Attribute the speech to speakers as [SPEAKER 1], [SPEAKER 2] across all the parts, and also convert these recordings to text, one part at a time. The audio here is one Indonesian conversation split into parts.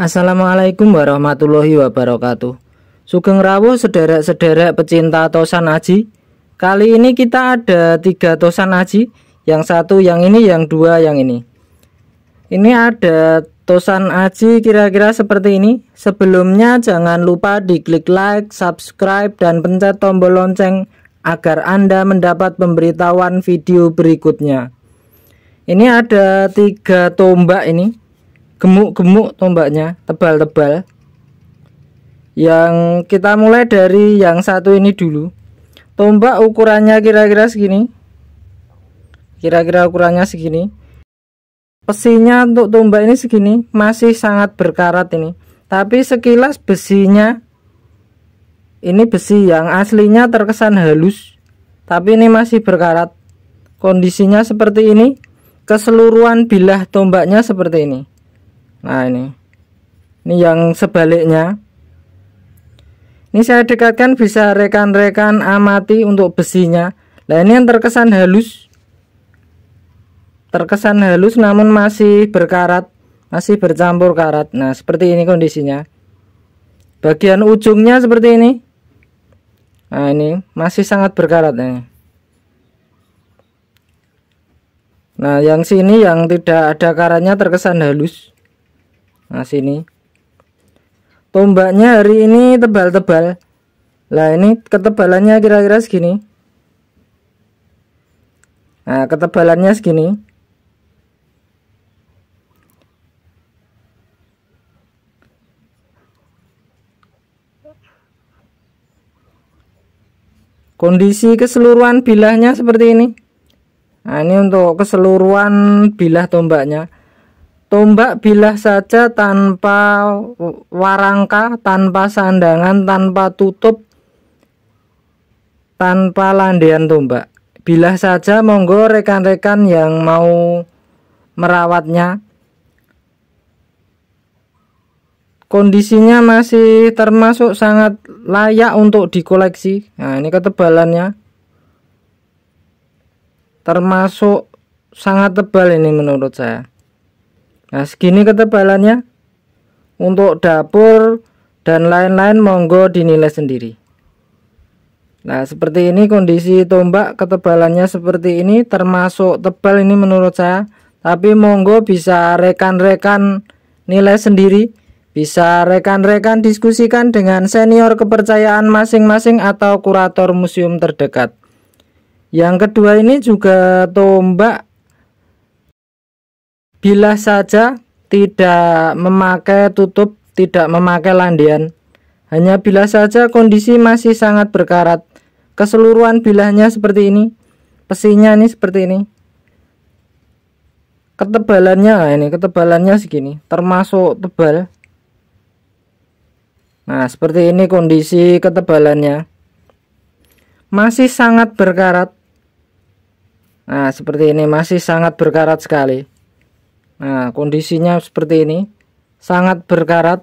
[SPEAKER 1] Assalamualaikum warahmatullahi wabarakatuh Sugeng Rawuh sederek-sederek pecinta tosan aji Kali ini kita ada tiga tosan aji Yang satu, yang ini, yang dua, yang ini Ini ada tosan aji kira-kira seperti ini Sebelumnya jangan lupa diklik like, subscribe, dan pencet tombol lonceng Agar Anda mendapat pemberitahuan video berikutnya Ini ada tiga tombak ini gemuk-gemuk tombaknya tebal-tebal yang kita mulai dari yang satu ini dulu tombak ukurannya kira-kira segini kira-kira ukurannya segini besinya untuk tombak ini segini masih sangat berkarat ini tapi sekilas besinya ini besi yang aslinya terkesan halus tapi ini masih berkarat kondisinya seperti ini keseluruhan bilah tombaknya seperti ini nah ini ini yang sebaliknya ini saya dekatkan bisa rekan-rekan amati untuk besinya nah ini yang terkesan halus terkesan halus namun masih berkarat masih bercampur karat nah seperti ini kondisinya bagian ujungnya seperti ini nah ini masih sangat berkarat ini nah yang sini yang tidak ada karatnya terkesan halus Nah sini. Tombaknya hari ini tebal-tebal. Lah ini ketebalannya kira-kira segini. Nah, ketebalannya segini. Kondisi keseluruhan bilahnya seperti ini. Nah, ini untuk keseluruhan bilah tombaknya. Tombak bilah saja tanpa warangka, tanpa sandangan, tanpa tutup, tanpa landean tombak. Bilah saja monggo rekan-rekan yang mau merawatnya. Kondisinya masih termasuk sangat layak untuk dikoleksi. Nah, ini ketebalannya. Termasuk sangat tebal ini menurut saya. Nah, segini ketebalannya. Untuk dapur dan lain-lain monggo dinilai sendiri. Nah, seperti ini kondisi tombak ketebalannya seperti ini termasuk tebal ini menurut saya. Tapi monggo bisa rekan-rekan nilai sendiri. Bisa rekan-rekan diskusikan dengan senior kepercayaan masing-masing atau kurator museum terdekat. Yang kedua ini juga tombak bila saja tidak memakai tutup, tidak memakai landian. Hanya bila saja kondisi masih sangat berkarat. Keseluruhan bilahnya seperti ini. Pesinya ini seperti ini. Ketebalannya ah, ini, ketebalannya segini, termasuk tebal. Nah, seperti ini kondisi ketebalannya. Masih sangat berkarat. Nah, seperti ini masih sangat berkarat sekali. Nah, kondisinya seperti ini, sangat berkarat.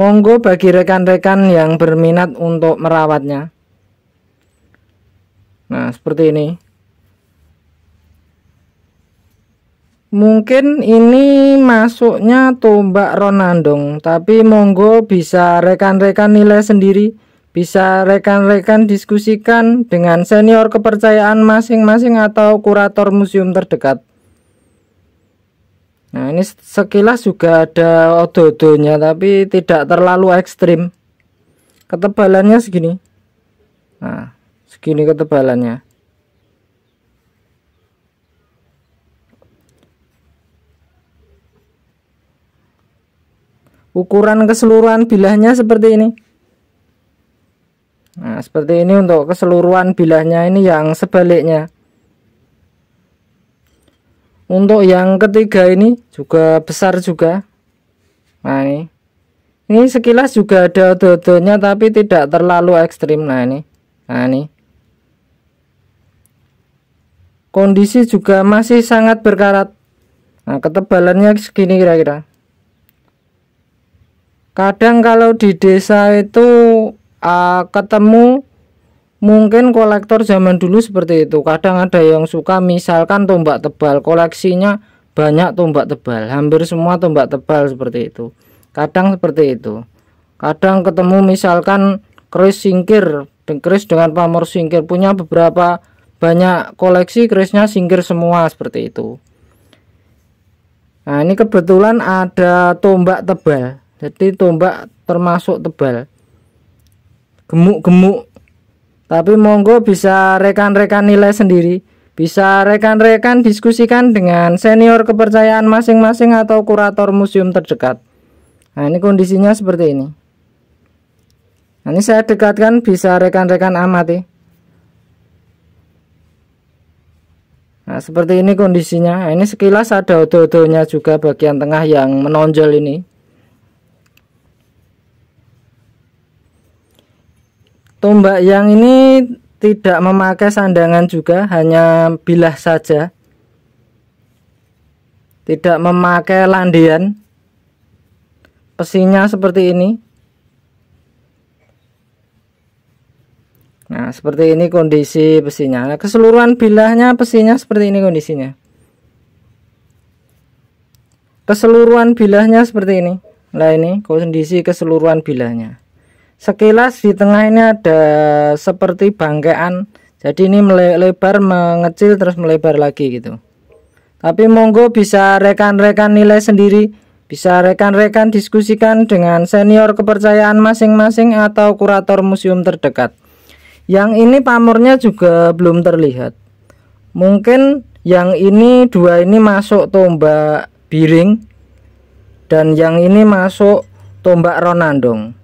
[SPEAKER 1] Monggo bagi rekan-rekan yang berminat untuk merawatnya. Nah, seperti ini. Mungkin ini masuknya tombak ronandong, tapi monggo bisa rekan-rekan nilai sendiri, bisa rekan-rekan diskusikan dengan senior kepercayaan masing-masing atau kurator museum terdekat. Nah, ini sekilas juga ada ododonya tapi tidak terlalu ekstrim. Ketebalannya segini. Nah, segini ketebalannya. Ukuran keseluruhan bilahnya seperti ini. Nah, seperti ini untuk keseluruhan bilahnya ini yang sebaliknya untuk yang ketiga ini juga besar juga nah ini ini sekilas juga ada dodonya tapi tidak terlalu ekstrim nah ini nah ini kondisi juga masih sangat berkarat nah ketebalannya segini kira-kira kadang kalau di desa itu uh, ketemu Mungkin kolektor zaman dulu seperti itu. Kadang ada yang suka misalkan tombak tebal, koleksinya banyak tombak tebal, hampir semua tombak tebal seperti itu. Kadang seperti itu. Kadang ketemu misalkan keris singkir, keris dengan pamor singkir punya beberapa banyak koleksi kerisnya singkir semua seperti itu. Nah, ini kebetulan ada tombak tebal. Jadi tombak termasuk tebal. Gemuk-gemuk tapi monggo bisa rekan-rekan nilai sendiri. Bisa rekan-rekan diskusikan dengan senior kepercayaan masing-masing atau kurator museum terdekat. Nah, ini kondisinya seperti ini. Nah, ini saya dekatkan bisa rekan-rekan amati. Nah, seperti ini kondisinya. Nah, ini sekilas ada odo-odonya juga bagian tengah yang menonjol ini. Tombak yang ini tidak memakai sandangan juga, hanya bilah saja. Tidak memakai landian. Pesinya seperti ini. Nah, seperti ini kondisi pesinya. Nah, keseluruhan bilahnya pesinya seperti ini kondisinya. Keseluruhan bilahnya seperti ini. Nah, ini kondisi keseluruhan bilahnya sekilas di tengah ini ada seperti bangkean, jadi ini melebar mengecil terus melebar lagi gitu tapi monggo bisa rekan-rekan nilai sendiri bisa rekan-rekan diskusikan dengan senior kepercayaan masing-masing atau kurator museum terdekat yang ini pamurnya juga belum terlihat mungkin yang ini dua ini masuk tombak biring dan yang ini masuk tombak ronandong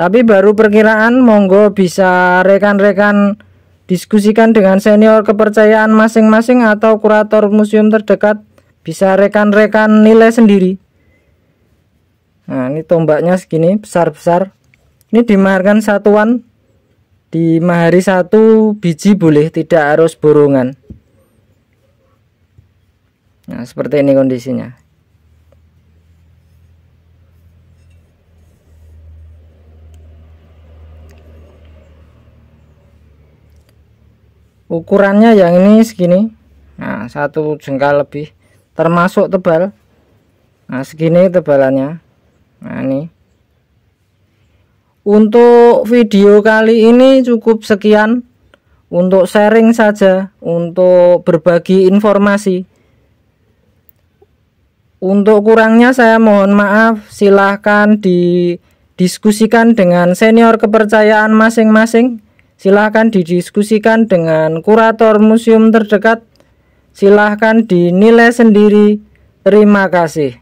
[SPEAKER 1] tapi baru perkiraan, monggo bisa rekan-rekan diskusikan dengan senior kepercayaan masing-masing atau kurator museum terdekat. Bisa rekan-rekan nilai sendiri. Nah, ini tombaknya segini, besar-besar. Ini dimarkan satuan. Di mahari satu biji boleh, tidak harus burungan. Nah, seperti ini kondisinya. ukurannya yang ini segini nah satu jengkal lebih termasuk tebal nah segini tebalannya nah ini untuk video kali ini cukup sekian untuk sharing saja untuk berbagi informasi untuk kurangnya saya mohon maaf, silahkan didiskusikan dengan senior kepercayaan masing-masing silahkan didiskusikan dengan kurator museum terdekat silahkan dinilai sendiri terima kasih